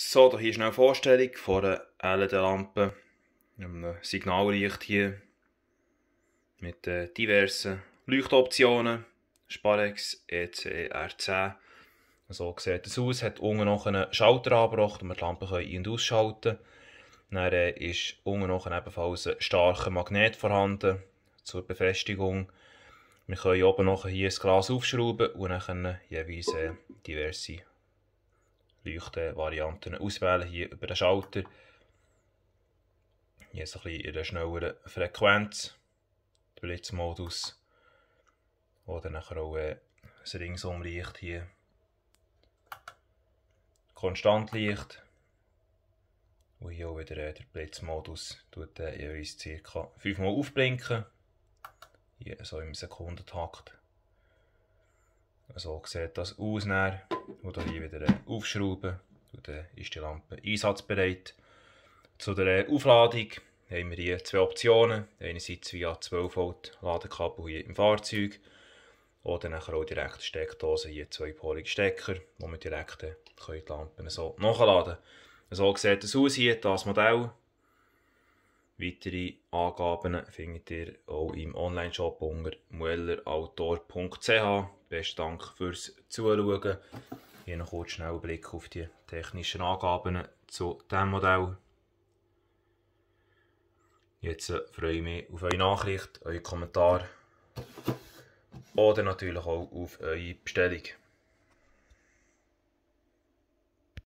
So, hier ist eine Vorstellung von einer LED-Lampe, einem Signallicht hier mit äh, diversen Leuchtoptionen, Sparex, ECR10. So sieht es aus, hat unten noch einen Schalter angebracht, um die Lampe ein- und ausschalten kann. Dann äh, ist unten noch ebenfalls ein starker Magnet vorhanden zur Befestigung. Wir können oben noch hier das Glas aufschrauben und dann können jeweils äh, diverse Varianten auswählen, hier über den Schalter. Hier ist ein bisschen in einer schnelleren Frequenz, der Blitzmodus, oder nachher auch äh, das Ringsumlicht hier. Konstantlicht. Und hier auch wieder äh, der Blitzmodus tut äh, jeweils ca. 5 Mal aufblinken. Hier so im Sekundentakt. So also, sieht das aus. Dann. Und hier wieder äh, aufschrauben. Und dann ist die Lampe einsatzbereit. Zu der äh, Aufladung haben wir hier zwei Optionen. Einerseits via 12 Volt Ladekabel hier im Fahrzeug. Oder nachher auch direkt Steckdose, hier zwei polige Stecker, wir direkt äh, die Lampen so nachladen können. So also, sieht es aus hier, das Modell. Weitere Angaben findet ihr auch im Onlineshop unter muellerautor.ch. Besten Dank fürs Zuschauen. Hier noch kurz schnell einen Blick auf die technischen Angaben zu diesem Modell. Jetzt äh, freue ich mich auf eure Nachricht, eure Kommentare oder natürlich auch auf eure Bestellung.